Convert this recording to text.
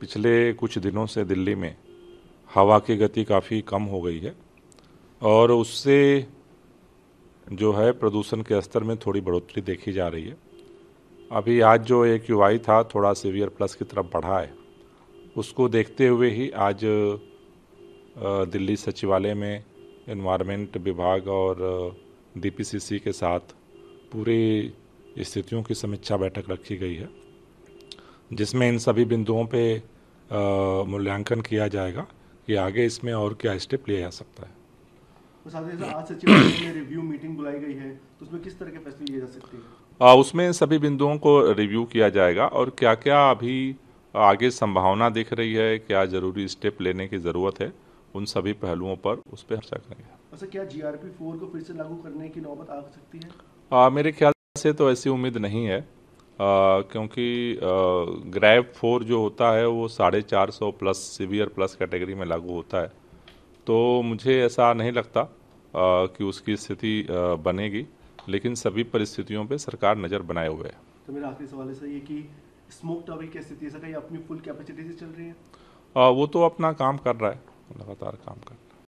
पिछले कुछ दिनों से दिल्ली में हवा की गति काफ़ी कम हो गई है और उससे जो है प्रदूषण के स्तर में थोड़ी बढ़ोतरी देखी जा रही है अभी आज जो एक यू आई था थोड़ा सीवियर प्लस की तरफ बढ़ा है उसको देखते हुए ही आज दिल्ली सचिवालय में इन्वायरमेंट विभाग और डीपीसीसी के साथ पूरी स्थितियों की समीक्षा बैठक रखी गई है जिसमें इन सभी बिंदुओं पे मूल्यांकन किया जाएगा कि आगे इसमें और क्या स्टेप लिया जा सकता है तो तो उसमें सभी बिंदुओं को रिव्यू किया जाएगा और क्या क्या अभी आगे संभावना दिख रही है क्या जरूरी स्टेप लेने की ज़रूरत है उन सभी पहलुओं पर उस पर चर्चा करेंगे फोर अच्छा, को फिर से लागू करने की नौबत आ सकती है मेरे ख्याल से तो ऐसी उम्मीद नहीं है क्योंकि ग्रैब फोर जो होता है वो साढ़े चार सौ प्लस सीवियर प्लस कैटेगरी में लागू होता है तो मुझे ऐसा नहीं लगता आ, कि उसकी स्थिति बनेगी लेकिन सभी परिस्थितियों पे सरकार नज़र बनाए हुए है तो मेरा आखिरी सवाल ऐसा ये कि स्मोक टावर की स्थिति है कहीं अपनी फुल कैपेसिटी से चल रही है आ, वो तो अपना काम कर रहा है लगातार काम कर रहा है